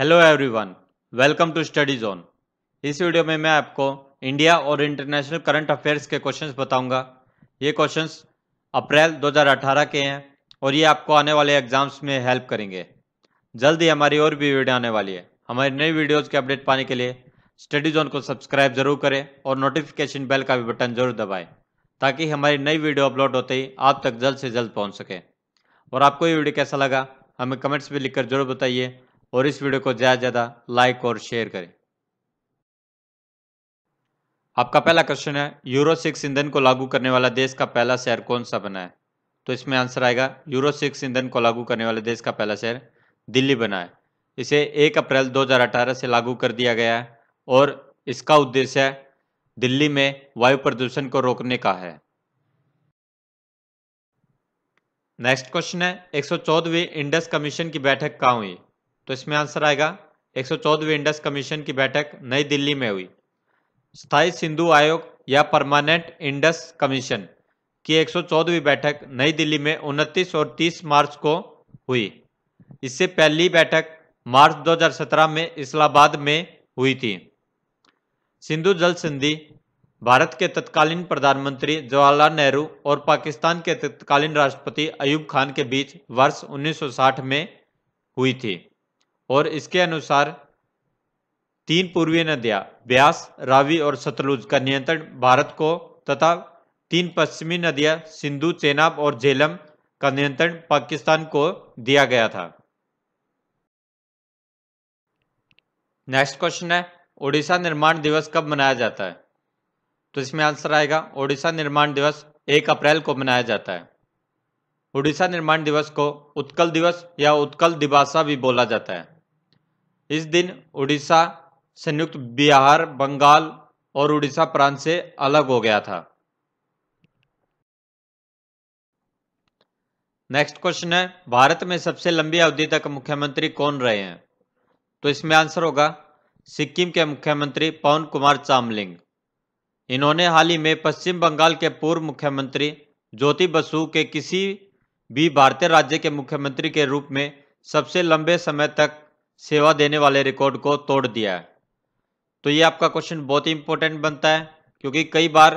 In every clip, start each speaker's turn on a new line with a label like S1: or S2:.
S1: hello everyone welcome to study zone इस video में मैं आपको इंडिया और इंटरनेशनल करंट अफेयर्स के क्वेश्चंस बताऊंगा ये क्वेश्चंस अप्रैल 2018 के हैं और ये आपको आने वाले एग्जाम्स में हेल्प करेंगे जल्द ही हमारी और भी वीडियो आने वाली है हमारी नई वीडियोज़ के अपडेट पाने के लिए स्टडी जोन को सब्सक्राइब जरूर करें और नोटिफिकेशन बेल का भी बटन जरूर दबाएँ ताकि हमारी नई वीडियो अपलोड होते ही आप तक जल्द से जल्द पहुँच सकें और आपको ये वीडियो कैसा लगा हमें कमेंट्स में लिखकर जरूर बताइए और इस वीडियो को ज़्यादा से ज़्यादा लाइक और शेयर करें आपका पहला क्वेश्चन है यूरो सिक्स ईंधन को लागू करने वाला देश का पहला शहर कौन सा बना है तो इसमें आंसर आएगा यूरो सिक्स ईंधन को लागू करने वाले देश का पहला शहर दिल्ली बना है इसे 1 अप्रैल 2018 से लागू कर दिया गया है और इसका उद्देश्य दिल्ली में वायु प्रदूषण को रोकने का है नेक्स्ट क्वेश्चन है एक इंडस कमीशन की बैठक कहाँ हुई तो इसमें आंसर आएगा एक इंडस कमीशन की बैठक नई दिल्ली में हुई स्थायी सिंधु आयोग या परमानेंट इंडस कमीशन की एक बैठक नई दिल्ली में 29 और 30 मार्च को हुई इससे पहली बैठक मार्च 2017 में इस्लाबाद में हुई थी सिंधु जल संधि भारत के तत्कालीन प्रधानमंत्री जवाहरलाल नेहरू और पाकिस्तान के तत्कालीन राष्ट्रपति अयूब खान के बीच वर्ष 1960 में हुई थी और इसके अनुसार तीन पूर्वी नदियां ब्यास रावी और सतलुज का नियंत्रण भारत को तथा तीन पश्चिमी नदियां सिंधु चेनाब और झेलम का नियंत्रण पाकिस्तान को दिया गया था नेक्स्ट क्वेश्चन है ओडिशा निर्माण दिवस कब मनाया जाता है तो इसमें आंसर आएगा ओडिशा निर्माण दिवस एक अप्रैल को मनाया जाता है ओडिशा निर्माण दिवस को उत्कल दिवस या उत्कल दिवासा भी बोला जाता है इस दिन उड़ीसा संयुक्त बिहार बंगाल और उड़ीसा प्रांत से अलग हो गया था नेक्स्ट क्वेश्चन है भारत में सबसे लंबी अवधि तक मुख्यमंत्री कौन रहे हैं तो इसमें आंसर होगा सिक्किम के मुख्यमंत्री पवन कुमार चामलिंग इन्होंने हाल ही में पश्चिम बंगाल के पूर्व मुख्यमंत्री ज्योति बसु के किसी भी भारतीय राज्य के मुख्यमंत्री के रूप में सबसे लंबे समय तक सेवा देने वाले रिकॉर्ड को तोड़ दिया है तो ये आपका क्वेश्चन बहुत ही इंपॉर्टेंट बनता है क्योंकि कई बार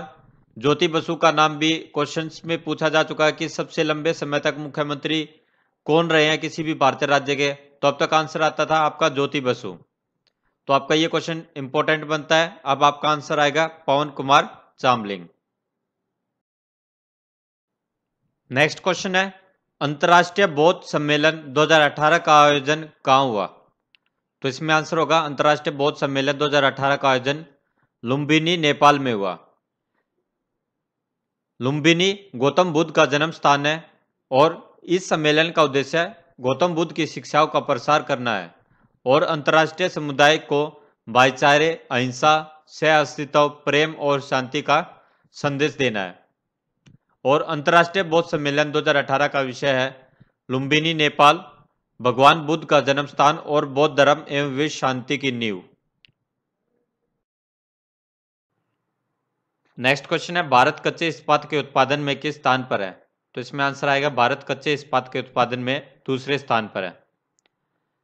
S1: ज्योति बसु का नाम भी क्वेश्चंस में पूछा जा चुका है कि सबसे लंबे समय तक मुख्यमंत्री कौन रहे हैं किसी भी भारतीय राज्य के तो अब तक आंसर आता था आपका ज्योति बसु तो आपका ये क्वेश्चन इंपॉर्टेंट बनता है अब आपका आंसर आएगा पवन कुमार चामलिंग नेक्स्ट क्वेश्चन है अंतर्राष्ट्रीय बौद्ध सम्मेलन 2018 का आयोजन कहाँ हुआ तो इसमें आंसर होगा अंतर्राष्ट्रीय बौद्ध सम्मेलन 2018 का आयोजन लुम्बिनी नेपाल में हुआ लुम्बिनी गौतम बुद्ध का जन्म स्थान है और इस सम्मेलन का उद्देश्य गौतम बुद्ध की शिक्षाओं का प्रसार करना है और अंतर्राष्ट्रीय समुदाय को भाईचारे अहिंसा सह अस्तित्व प्रेम और शांति का संदेश देना है और अंतर्राष्ट्रीय बौद्ध सम्मेलन 2018 का विषय है लुम्बिनी नेपाल भगवान बुद्ध का जन्म स्थान और बौद्ध धर्म एवं विश्व शांति की नींव नेक्स्ट क्वेश्चन है भारत कच्चे इस्पात के उत्पादन में किस स्थान पर है तो इसमें आंसर आएगा भारत कच्चे इस्पात के उत्पादन में दूसरे स्थान पर है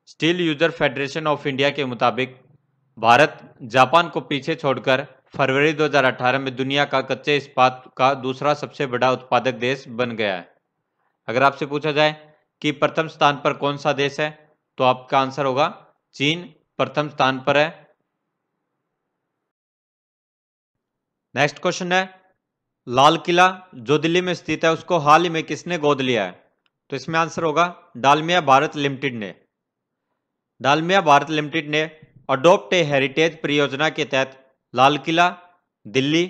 S1: steel user federation of India के मुताबिक भारत जापान को पीछे छोड़कर फरवरी 2018 में दुनिया का कच्चे इस्पात का दूसरा सबसे बड़ा उत्पादक देश बन गया है अगर आपसे पूछा जाए कि प्रथम स्थान पर कौन सा देश है तो आपका आंसर होगा चीन प्रथम स्थान पर है नेक्स्ट क्वेश्चन है लाल किला जो दिल्ली में स्थित है उसको हाल ही में किसने गोद लिया है तो इसमें आंसर होगा डालमिया भारत लिमिटेड ने डालमिया भारत लिमिटेड ने अडोप्ट ए हेरिटेज परियोजना के तहत लाल किला दिल्ली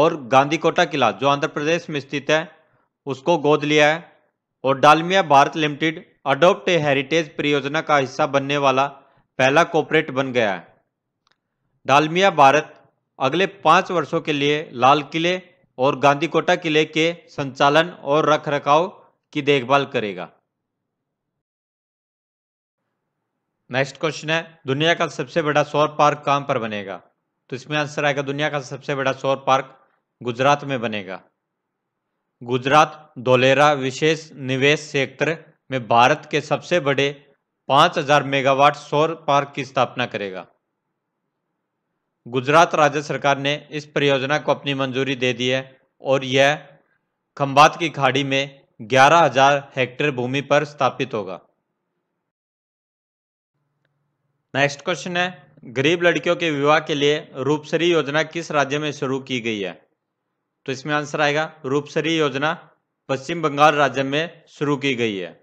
S1: और गांधी कोटा किला जो आंध्र प्रदेश में स्थित है उसको गोद लिया है और Dalmia Bharat limited adopt heritage परियोजना का हिस्सा बनने वाला पहला कॉपरेट बन गया है डालमिया भारत अगले पाँच वर्षों के लिए लाल किले और गांधी कोटा किले के संचालन और रखरखाव की देखभाल करेगा नेक्स्ट क्वेश्चन है दुनिया का सबसे बड़ा सौर पार्क कहां पर बनेगा तो इसमें आंसर आएगा दुनिया का सबसे बड़ा सौर पार्क गुजरात में बनेगा गुजरात धोलेरा विशेष निवेश क्षेत्र में भारत के सबसे बड़े 5000 मेगावाट सौर पार्क की स्थापना करेगा गुजरात राज्य सरकार ने इस परियोजना को अपनी मंजूरी दे दी है और यह खंबात की खाड़ी में 11000 हेक्टेयर भूमि पर स्थापित होगा नेक्स्ट क्वेश्चन है गरीब लड़कियों के विवाह के लिए रूपसरी योजना किस राज्य में शुरू की गई है तो इसमें आंसर आएगा रूपसरी योजना पश्चिम बंगाल राज्य में शुरू की गई है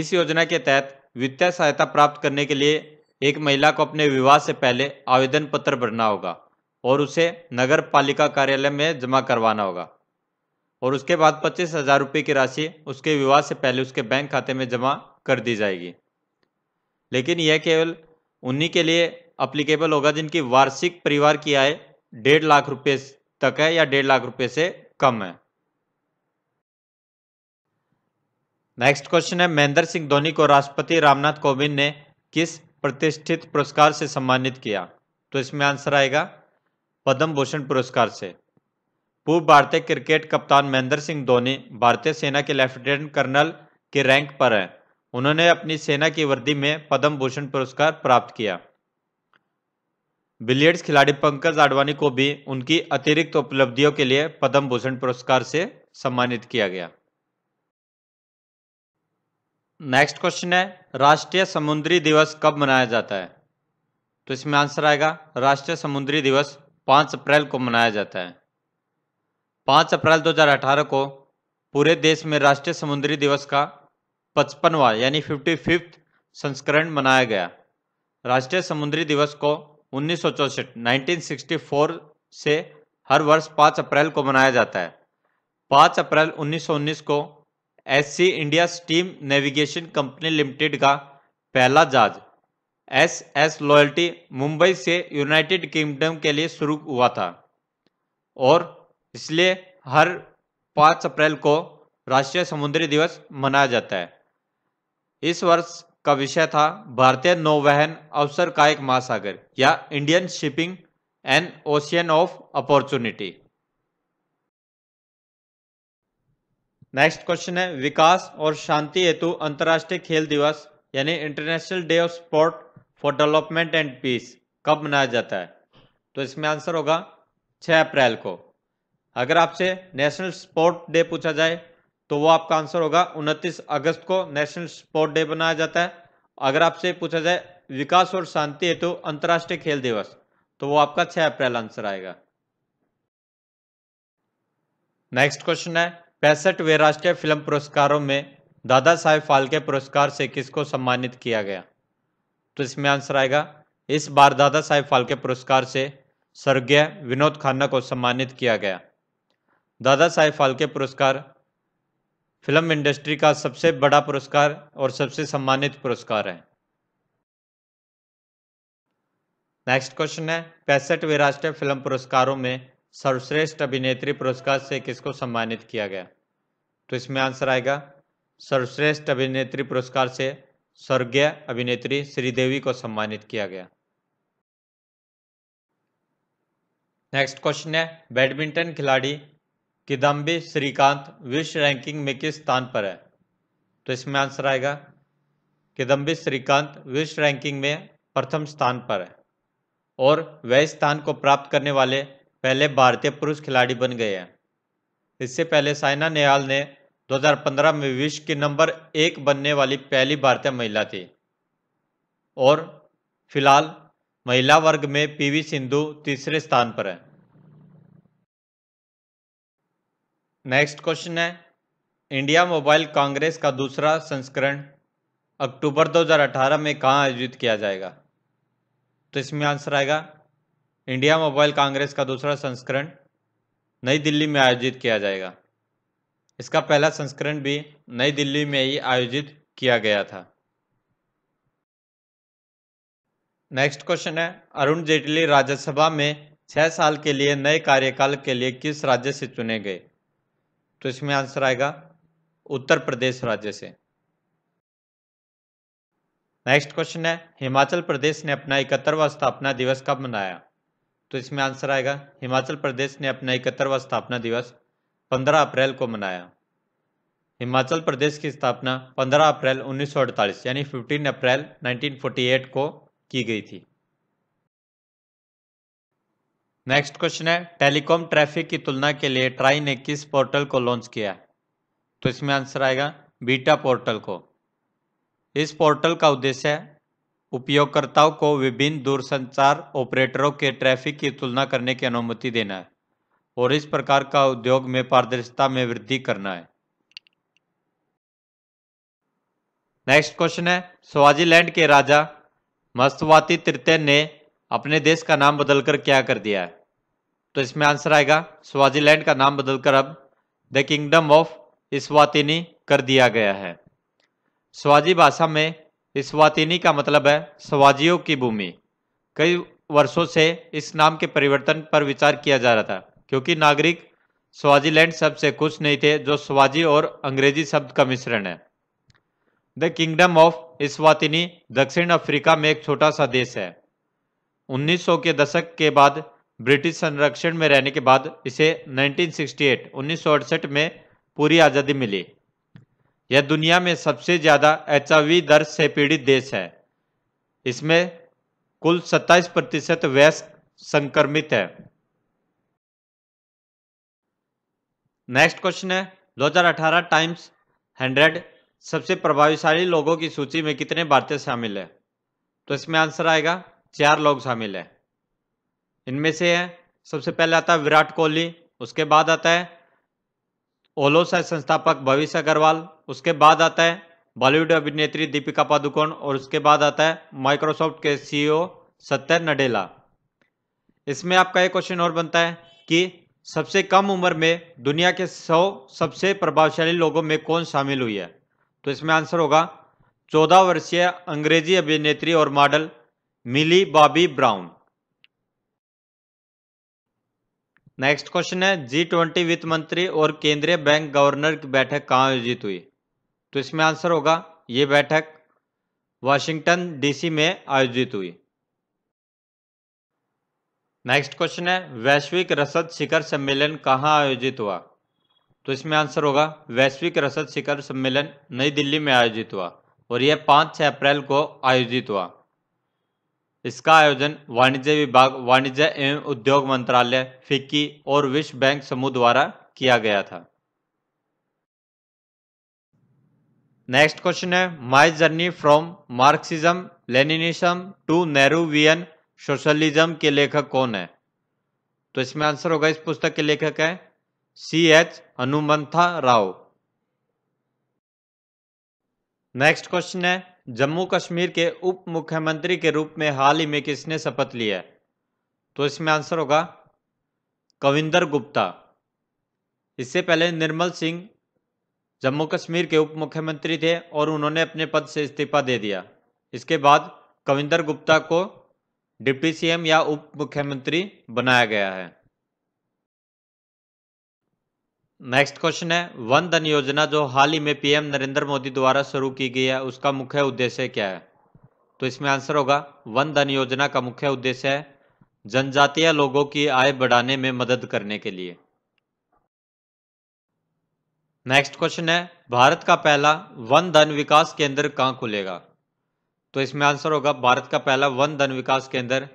S1: इस योजना के तहत वित्तीय सहायता प्राप्त करने के लिए एक महिला को अपने विवाह से पहले आवेदन पत्र भरना होगा और उसे नगर पालिका कार्यालय में जमा करवाना होगा और उसके बाद पच्चीस हजार रुपये की राशि उसके विवाह से पहले उसके बैंक खाते में जमा कर दी जाएगी लेकिन यह केवल उन्हीं के लिए अप्लीकेबल होगा जिनकी वार्षिक परिवार की आय डेढ़ लाख रुपये तक है या डेढ़ लाख रुपए से कम है नेक्स्ट क्वेश्चन है महेंद्र सिंह धोनी को राष्ट्रपति रामनाथ कोविंद ने किस प्रतिष्ठित पुरस्कार से सम्मानित किया तो इसमें आंसर आएगा पद्म भूषण पुरस्कार से पूर्व भारतीय क्रिकेट कप्तान महेंद्र सिंह धोनी भारतीय सेना के लेफ्टिनेंट कर्नल के रैंक पर हैं उन्होंने अपनी सेना की वर्दी में पद्म भूषण पुरस्कार प्राप्त किया बिलियर्ड्स खिलाड़ी पंकज आडवाणी को भी उनकी अतिरिक्त उपलब्धियों के लिए पद्म भूषण पुरस्कार से सम्मानित किया गया नेक्स्ट क्वेश्चन है राष्ट्रीय समुद्री दिवस कब मनाया जाता है तो इसमें आंसर आएगा राष्ट्रीय समुद्री दिवस 5 अप्रैल को मनाया जाता है 5 अप्रैल 2018 को पूरे देश में राष्ट्रीय समुद्री दिवस का पचपनवा यानी फिफ्टी संस्करण मनाया गया राष्ट्रीय समुद्री दिवस को 1964 से हर वर्ष 5 अप्रैल को मनाया जाता है 5 अप्रैल 1919 को Scindia steam navigation company limited का पहला जहाज एस एस लॉयल्टी मुंबई से यूनाइटेड किंगडम के लिए शुरू हुआ था और इसलिए हर 5 अप्रैल को राष्ट्रीय समुद्री दिवस मनाया जाता है इस वर्ष का विषय था भारतीय नौवहन अवसर का एक महासागर या Indian shipping and ocean of opportunity next question है विकास और शांति हेतु अंतर्राष्ट्रीय खेल दिवस यानी international day of sport for development and peace कब मनाया जाता है तो इसमें आंसर होगा 6 अप्रैल को अगर आपसे नेशनल स्पोर्ट डे पूछा जाए तो वो आपका आंसर होगा उनतीस अगस्त को नेशनल स्पोर्ट डे बनाया जाता है अगर आपसे पूछा जाए विकास और शांति हेतु तो अंतर्राष्ट्रीय खेल दिवस तो वो आपका 6 अप्रैल आंसर आएगा नेक्स्ट क्वेश्चन है पैंसठ वे राष्ट्रीय फिल्म पुरस्कारों में दादा साहेब फालके पुरस्कार से किसको सम्मानित किया गया तो इसमें आंसर आएगा इस बार दादा साहेब फालके पुरस्कार से स्वर्गीय विनोद खन्ना को सम्मानित किया गया दादा साहेब फालके पुरस्कार फिल्म इंडस्ट्री का सबसे बड़ा पुरस्कार और सबसे सम्मानित पुरस्कार है नेक्स्ट क्वेश्चन है पैंसठवें राष्ट्रीय फिल्म पुरस्कारों में सर्वश्रेष्ठ अभिनेत्री पुरस्कार से किसको सम्मानित किया गया तो इसमें आंसर आएगा सर्वश्रेष्ठ अभिनेत्री पुरस्कार से स्वर्गीय अभिनेत्री श्रीदेवी को सम्मानित किया गया नेक्स्ट क्वेश्चन है बैडमिंटन खिलाड़ी किदम्बी श्रीकांत विश्व रैंकिंग में किस स्थान पर है तो इसमें आंसर आएगा किदम्बी श्रीकांत विश्व रैंकिंग में प्रथम स्थान पर है और वह स्थान को प्राप्त करने वाले पहले भारतीय पुरुष खिलाड़ी बन गए हैं इससे पहले साइना नेहवाल ने 2015 में विश्व की नंबर एक बनने वाली पहली भारतीय महिला थी और फिलहाल महिला वर्ग में पीवी सिंधु तीसरे स्थान पर है नेक्स्ट क्वेश्चन है इंडिया मोबाइल कांग्रेस का दूसरा संस्करण अक्टूबर 2018 में कहाँ आयोजित किया जाएगा तो इसमें आंसर आएगा इंडिया मोबाइल कांग्रेस का दूसरा संस्करण नई दिल्ली में आयोजित किया जाएगा इसका पहला संस्करण भी नई दिल्ली में ही आयोजित किया गया था नेक्स्ट क्वेश्चन है अरुण जेटली राज्यसभा में छह साल के लिए नए कार्यकाल के लिए किस राज्य से चुने गए तो इसमें आंसर आएगा उत्तर प्रदेश राज्य से नेक्स्ट क्वेश्चन है हिमाचल प्रदेश ने अपना इकहत्तरवा स्थापना दिवस कब मनाया तो इसमें आंसर आएगा हिमाचल प्रदेश ने अपना इकहत्तरवा स्थापना दिवस 15 अप्रैल को मनाया हिमाचल प्रदेश की स्थापना 15 अप्रैल 1948 यानी 15 अप्रैल 1948 को की गई थी नेक्स्ट क्वेश्चन है टेलीकॉम ट्रैफिक की तुलना के लिए ट्राई ने किस पोर्टल को लॉन्च किया तो इसमें आंसर आएगा बीटा पोर्टल को इस पोर्टल का उद्देश्य उपयोगकर्ताओं को विभिन्न दूरसंचार ऑपरेटरों के ट्रैफिक की तुलना करने की अनुमति देना है और इस प्रकार का उद्योग में पारदर्शिता में वृद्धि करना है नेक्स्ट क्वेश्चन है स्वाजीलैंड के राजा मस्तवाती तृतीय ने अपने देश का नाम बदलकर क्या कर दिया है तो इसमें आंसर आएगा स्वाजीलैंड का नाम बदलकर अब द किंगडम ऑफ इस्वातिनी कर दिया गया है स्वाजी भाषा में इस्वातिनी का मतलब है स्वाजियों की भूमि कई वर्षों से इस नाम के परिवर्तन पर विचार किया जा रहा था क्योंकि नागरिक स्वाजीलैंड शब्द से कुछ नहीं थे जो स्वाजी और अंग्रेजी शब्द का मिश्रण है द किंगडम ऑफ इस्वातिनी दक्षिण अफ्रीका में एक छोटा सा देश है 1900 के दशक के बाद ब्रिटिश संरक्षण में रहने के बाद इसे 1968 1968 में पूरी आज़ादी मिली यह दुनिया में सबसे ज़्यादा एच दर से पीड़ित देश है इसमें कुल 27 प्रतिशत वयस्क संक्रमित है नेक्स्ट क्वेश्चन है 2018 टाइम्स 100 सबसे प्रभावशाली लोगों की सूची में कितने भारतीय शामिल है तो इसमें आंसर आएगा चार लोग शामिल हैं इनमें से है सबसे पहले आता है विराट कोहली उसके बाद आता है ओलो सह संस्थापक भविष्य अग्रवाल उसके बाद आता है बॉलीवुड अभिनेत्री दीपिका पादुकोण और उसके बाद आता है माइक्रोसॉफ्ट के सीईओ e सत्य नडेला इसमें आपका एक क्वेश्चन और बनता है कि सबसे कम उम्र में दुनिया के 100 सबसे प्रभावशाली लोगों में कौन शामिल हुई है तो इसमें आंसर होगा 14 वर्षीय अंग्रेजी अभिनेत्री और model Millie Bobby Brown next question है जी ट्वेंटी वित्त मंत्री और केंद्रीय बैंक गवर्नर की बैठक कहाँ आयोजित हुई तो इसमें आंसर होगा ये बैठक वाशिंगटन डीसी में आयोजित हुई नेक्स्ट क्वेश्चन है वैश्विक रसद शिखर सम्मेलन कहाँ आयोजित हुआ तो इसमें आंसर होगा वैश्विक रसद शिखर सम्मेलन नई दिल्ली में आयोजित हुआ और यह पाँच छः अप्रैल को आयोजित हुआ इसका आयोजन वाणिज्य विभाग वाणिज्य एवं उद्योग मंत्रालय फिक्की और विश्व बैंक समूह द्वारा किया गया था नेक्स्ट क्वेश्चन है my journey from Marxism Leninism to Nehruvian socialism के लेखक कौन है तो इसमें आंसर होगा इस पुस्तक के लेखक है C H Hanumantha Rao next question है जम्मू कश्मीर के उप मुख्यमंत्री के रूप में हाल ही में किसने शपथ ली है तो इसमें आंसर होगा कविंदर गुप्ता इससे पहले निर्मल सिंह जम्मू कश्मीर के उप मुख्यमंत्री थे और उन्होंने अपने पद से इस्तीफा दे दिया इसके बाद कविंदर गुप्ता को डिप्टी सीएम या उप मुख्यमंत्री बनाया गया है नेक्स्ट क्वेश्चन है वन धन योजना जो हाल ही में पीएम नरेंद्र मोदी द्वारा शुरू की गई है उसका मुख्य उद्देश्य क्या है तो इसमें आंसर होगा वन धन योजना का मुख्य उद्देश्य है जनजातीय लोगों की आय बढ़ाने में मदद करने के लिए नेक्स्ट क्वेश्चन है भारत का पहला वन धन विकास केंद्र कहाँ खुलेगा तो इसमें आंसर होगा भारत का पहला वन धन विकास केंद्र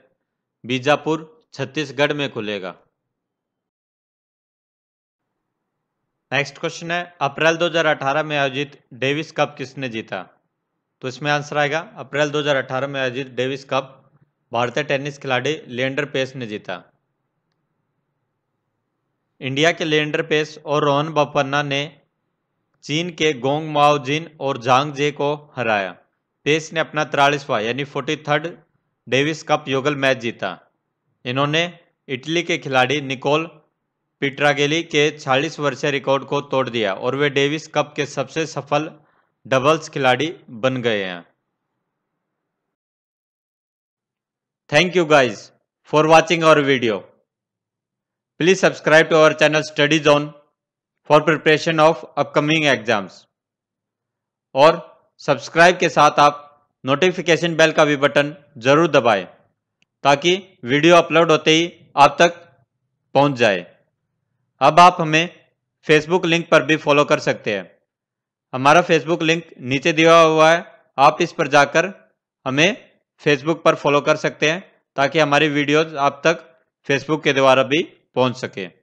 S1: बीजापुर छत्तीसगढ़ में खुलेगा नेक्स्ट क्वेश्चन है अप्रैल 2018 में आयोजित डेविस कप किसने जीता तो इसमें आंसर आएगा अप्रैल 2018 में आयोजित डेविस कप भारतीय टेनिस खिलाड़ी लिएंडर पेस ने जीता इंडिया के लिएंडर पेस और रोहन बपन्ना ने चीन के गोंग माओ जिन और झांग जे को हराया पेस ने अपना तिरालीसवा यानी फोर्टी डेविस कप योगल मैच जीता इन्होंने इटली के खिलाड़ी निकोल पिट्रागेली के 40 वर्षीय रिकॉर्ड को तोड़ दिया और वे डेविस कप के सबसे सफल डबल्स खिलाड़ी बन गए हैं thank you guys for watching our video please subscribe to our channel study zone for preparation of upcoming exams और सब्सक्राइब के साथ आप नोटिफिकेशन बेल का भी बटन जरूर दबाएं ताकि वीडियो अपलोड होते ही आप तक पहुंच जाए अब आप हमें फेसबुक लिंक पर भी फॉलो कर सकते हैं हमारा फेसबुक लिंक नीचे दिया हुआ है आप इस पर जाकर हमें फेसबुक पर फॉलो कर सकते हैं ताकि हमारी वीडियोज़ आप तक फेसबुक के द्वारा भी पहुँच सकें